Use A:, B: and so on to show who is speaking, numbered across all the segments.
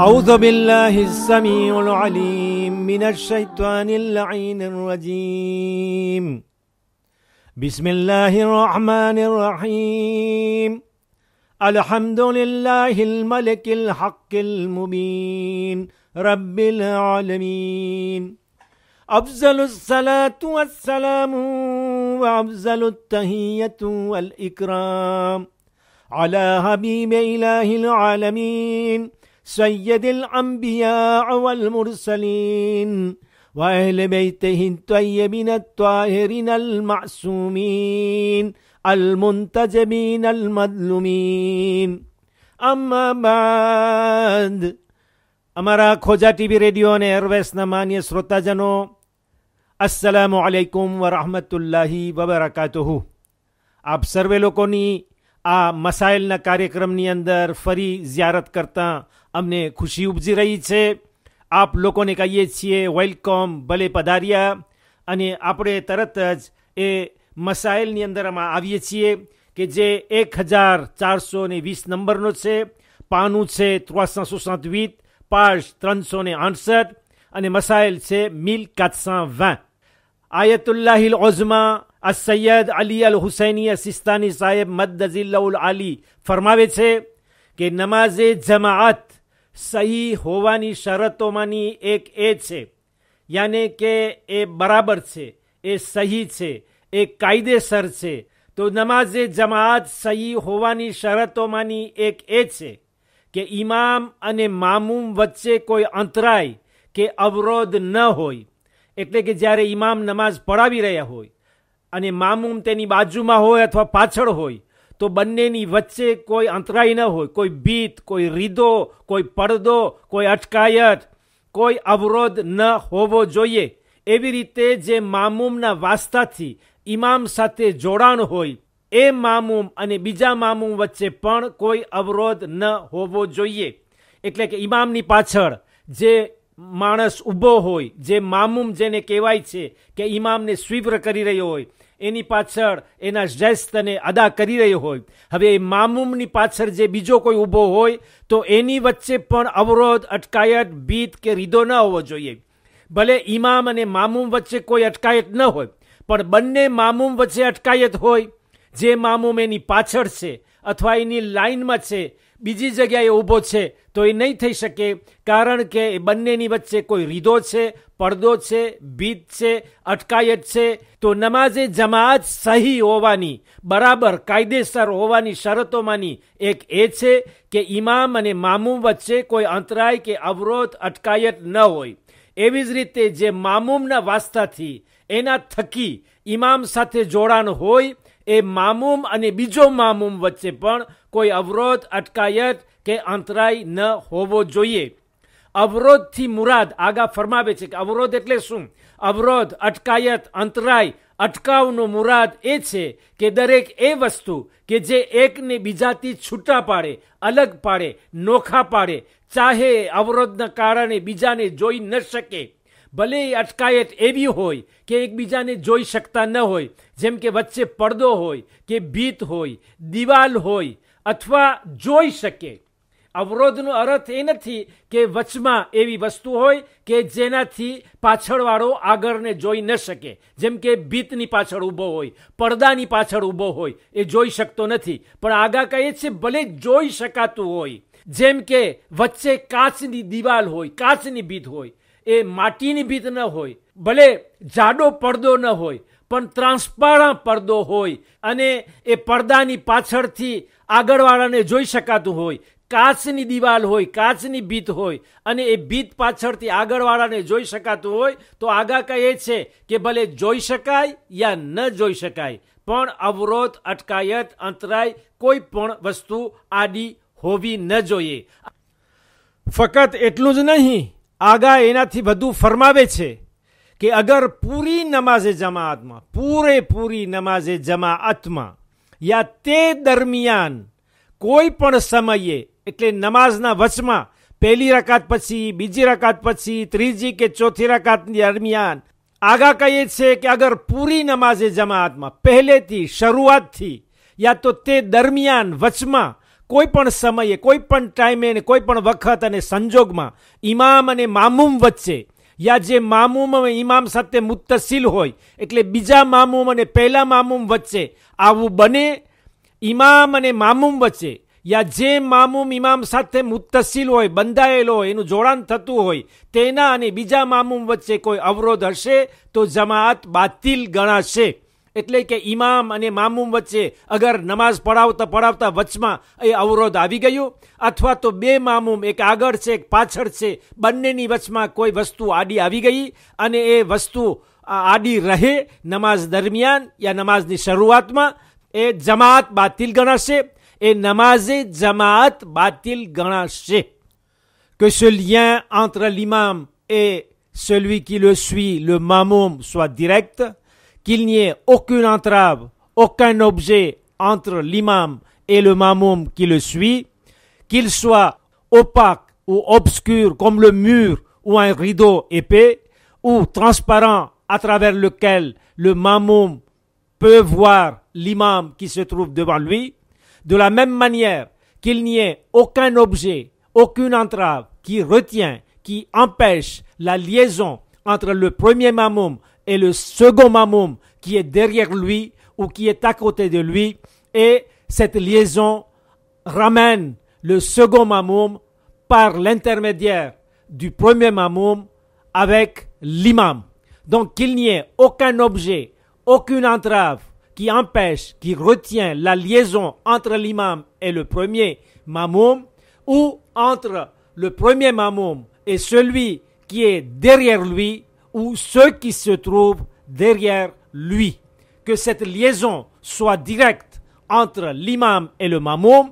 A: أعوذ بالله السميع العليم من الشيطان اللعين الرجيم بسم الله الرحمن الرحيم الحمد لله الملك الحق المبين رب العالمين أفضل الصلاة والسلام وأفضل التهية والإكرام على حبيب إله العالمين سيد الأنبياء والمرسلين وأهل بيته الطيبين الطاهرين المعصومين المنتجبين المظلومين أما بعد أمرا خوجا تي في راديو نير ایرویس نمانی سروتا جنو السلام علیکم ورحمت اللہ وبرکاتہ આપ સર્વે લોકોની આ મસાઇલના કાર્યક્રમની અંદર ફરી ઝિયારત કરતાં અમને ખુશી ઉપજી રહી છે આપ લોકોને કહીએ છીએ વેલકમ ભલે પધાર્યા અને આપણે તરત જ એ મસાઇલની અંદર આવીએ છીએ કે જે એક હજાર ચારસો ને વીસ નંબરનો છે પાનું છે ત્રોસઠસો સાતવીસ પાર્શ ત્રણસો ને આઠસઠ અને મસાઇલ છે મિલ કાતસા વાં આયતુલ્લાહિલ ઓઝમાં السید علی الحسینی سستانی صاحب مد صاحب العلی فرماوے فرمے کہ نماز جماعت سہی ہونی ایک یعنی برابر صحیح سہی اے قائدے سر ہے تو نماز جماعت سہی ہونی ایک امام معموم وچے کوئی انترائی کہ اورود نہ ہوئی اکلے کہ جارے امام نماز بھی رہے ہوئی અને મામૂમ તેની બાજુમાં હોય અથવા પાછળ હોય તો બંનેની વચ્ચે કોઈ અંતરાય ન હોય કોઈ ભીત કોઈ રીદો કોઈ પડદો કોઈ અટકાયત કોઈ અવરોધ ન હોવો જોઈએ એવી રીતે જે મામૂમના વાસ્તાથી ઇમામ સાથે જોડાણ હોય એ મામૂમ અને બીજા મામૂમ વચ્ચે પણ કોઈ અવરોધ ન હોવો જોઈએ એટલે કે ઇમામની પાછળ જે માણસ ઊભો હોય જે મામુમ જેને કહેવાય છે કે ઇમામને સ્વીવ્ર કરી રહ્યો હોય એની પાછળ એના જેસ્તને અદા કરી રહ્યો હોય હવે એ મામૂમની પાછળ જે બીજો કોઈ ઊભો હોય તો એની વચ્ચે પણ અવરોધ અટકાયત બીત કે રીદો ન હોવો જોઈએ ભલે ઇમામ અને મામુમ વચ્ચે કોઈ અટકાયત ન હોય પણ બંને મામુમ વચ્ચે અટકાયત હોય જે મામુમ એની પાછળ છે અથવા એની લાઇનમાં છે બીજી જગ્યાએ ઊભો છે તો એ નહીં થઈ શકે કારણ કે એ બંનેની વચ્ચે કોઈ રીધો છે પડદો છે ભીત છે અટકાયત છે તો નમાઝે જમાત સહી હોવાની બરાબર કાયદેસર હોવાની શરતોમાંની એક એ છે કે ઇમામ અને મામૂમ વચ્ચે કોઈ અંતરાય કે અવરોધ અટકાયત ન હોય એવી જ રીતે જે મામૂમના વાસ્તાથી એના થકી ઇમામ સાથે જોડાણ હોય એ મામૂમ અને બીજો મામૂમ વચ્ચે પણ કોઈ અવરોધ અટકાયત કે અંતરાય ન હોવો જોઈએ અવરોધથી મુરાદ આગા ફરમાવે છે કે અવરોધ એટલે શું અવરોધ અટકાયત અંતરાય અટકાવનો મુરાદ એ છે કે દરેક એ વસ્તુ કે જે એકને બીજાથી છૂટા પાડે અલગ પાડે નોખા પાડે ચાહે અવરોધના કારણે બીજાને જોઈ ન શકે ભલે એ અટકાયત એવી હોય કે એકબીજાને જોઈ શકતા ન હોય જેમ કે વચ્ચે પડદો હોય કે ભીત હોય દિવાલ હોય અથવા જોઈ શકે અવરોધનો અર્થ એ નથી કે વચમાં એવી વસ્તુ હોય કે જેનાથી પાછળવાળો આગળને જોઈ ન શકે જેમ કે ભીતની પાછળ ઊભો હોય પડદાની પાછળ ઊભો હોય એ જોઈ શકતો નથી પણ આગા કહે છે ભલે જોઈ શકાતું હોય જેમ કે વચ્ચે કાચની દિવાલ હોય કાચની ભીત હોય એ માટીની ભીત ન હોય ભલે જાડો પડદો ન હોય પણ ટ્રાન્સપારન્ટ પડદો હોય અને એ પડદાની પાછળથી આગળવાળાને જોઈ શકાતું હોય કાચની દિવાલ હોય કાચની ભીત હોય અને એ ભીત પાછળથી આગળવાળાને જોઈ શકાતું હોય તો આગા કહે છે કે ભલે જોઈ શકાય યા ન જોઈ શકાય પણ અવરોધ અટકાયત અંતરાય કોઈ પણ વસ્તુ આડી હોવી ન જોઈએ ફક્ત એટલું જ નહીં આગા એનાથી બધું ફરમાવે છે કે અગર પૂરી નમાઝે જમાઅતમાં પૂરેપૂરી નમાઝે જમાઅતમાં યા તે દરમિયાન કોઈ પણ સમયે એટલે નમાઝના વચમાં પહેલી રકાત પછી બીજી રકાત પછી ત્રીજી કે ચોથી રકાત દરમિયાન આગા કહીએ છે કે અગર પૂરી નમાઝે જમાઅતમાં પહેલેથી શરૂઆતથી યા તો તે દરમિયાન વચમાં કોઈ પણ સમયે કોઈ પણ ટાઈમે અને કોઈ પણ વખત અને સંજોગમાં ઇમામ અને મામૂમ વચ્ચે યા જે મામૂમ ઇમામ સાથે મુત્તસિલ હોય એટલે બીજા મામૂમ અને પહેલા મામૂમ વચ્ચે આવું બને ઇમામ અને મામૂમ વચ્ચે યા જે મામૂમ ઇમામ સાથે મુત્તસિલ હોય બંધાયેલો હોય એનું જોડાણ થતું હોય તેના અને બીજા મામૂમ વચ્ચે કોઈ અવરોધ હશે તો જમાત બાતિલ ગણાશે એટલે કે ઇમામ અને મામૂમ વચ્ચે અગર નમાઝ પડાવતા પડાવતા વચમાં એ અવરોધ આવી ગયો અથવા તો બે મામૂમ એક આગળ છે એક પાછળ છે બંનેની વચમાં કોઈ વસ્તુ આડી આવી ગઈ અને એ વસ્તુ આડી રહે નમાઝ દરમિયાન યા નમાઝની શરૂઆતમાં એ જમાત બાતિલ ગણાશે એ નમાઝે જમાત બાતિલ ગણાશે કે ce lien એ l'imam et celui qui le suit, le mamoum, qu'il n'y ait aucune entrave, aucun objet entre l'imam et le mamoum qui le suit, qu'il soit opaque ou obscur comme le mur ou un rideau épais, ou transparent à travers lequel le mamoum peut voir l'imam qui se trouve devant lui, de la même manière qu'il n'y ait aucun objet, aucune entrave qui retient, qui empêche la liaison entre le premier mamoum et le second mamoum qui est derrière lui ou qui est à côté de lui. Et cette liaison ramène le second mamoum par l'intermédiaire du premier mamoum avec l'imam. Donc qu'il n'y ait aucun objet, aucune entrave qui empêche, qui retient la liaison entre l'imam et le premier mamoum. ou entre le premier mamoum et celui qui est derrière lui ou ceux qui se trouvent derrière lui. Que cette liaison soit directe entre l'imam et le mamoum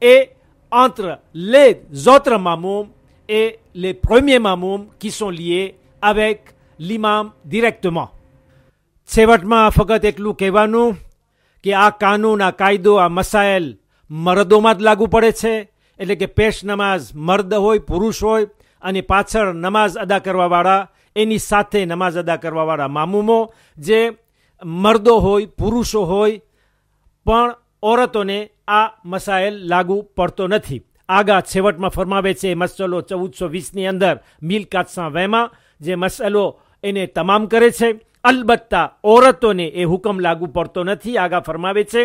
A: et entre les autres mamoums et les premiers mamoums qui sont liés avec l'imam directement. છેવટમાં ફક્ત એટલું કહેવાનું kevano, ke કાનૂન a kaido a masail મરદોમાં lagu લાગુ che છે એટલે કે પેશ નમાઝ મર્દ હોય પુરુષ હોય અને પાછળ નમાઝ અદા કરવાવાળા એની સાથે નમાઝ અદા કરવાવાળા મામુમો જે મર્દો હોય પુરુષો હોય પણ ઓરતોને આ મસાયલ લાગુ પડતો નથી આગા છેવટમાં ફરમાવે છે મસલો ચૌદસો વીસની અંદર મિલ કાચસા વહેમાં જે મસલો એને તમામ કરે છે અલબત્તા ઓરતોને એ હુકમ લાગુ પડતો નથી આગા ફરમાવે છે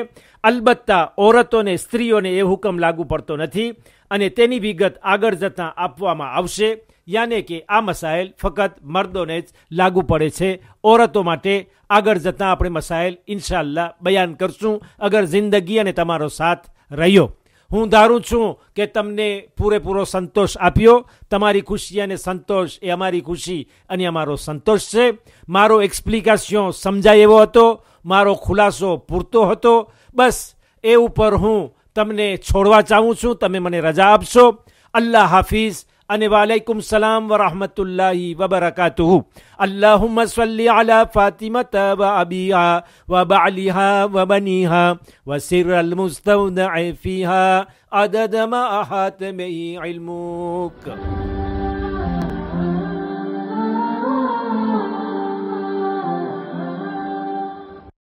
A: અલબત્તા ઓરતોને સ્ત્રીઓને એ હુકમ લાગુ પડતો નથી અને તેની વિગત આગળ જતાં આપવામાં આવશે યાને કે આ મસાઇલ ફક્ત મર્દોને જ લાગુ પડે છે ઓરતો માટે આગળ જતાં આપણે મસાઇલ ઇન્શાલ્લાહ બયાન કરશું અગર જિંદગી અને તમારો સાથ રહ્યો હું ધારું છું કે તમને પૂરેપૂરો સંતોષ આપ્યો તમારી ખુશી અને સંતોષ એ અમારી ખુશી અને અમારો સંતોષ છે મારો એક્સપ્લિકેશન સમજાય એવો હતો મારો ખુલાસો પૂરતો હતો બસ એ ઉપર હું તમને છોડવા ચાહું છું તમે મને રજા આપશો અલ્લાહ હાફિઝ أني وعليكم السلام ورحمة الله وبركاته اللهم صل على فاطمة وأبيها وبعلها وبنيها وسر المستودع فيها عدد ما أحاط به علمك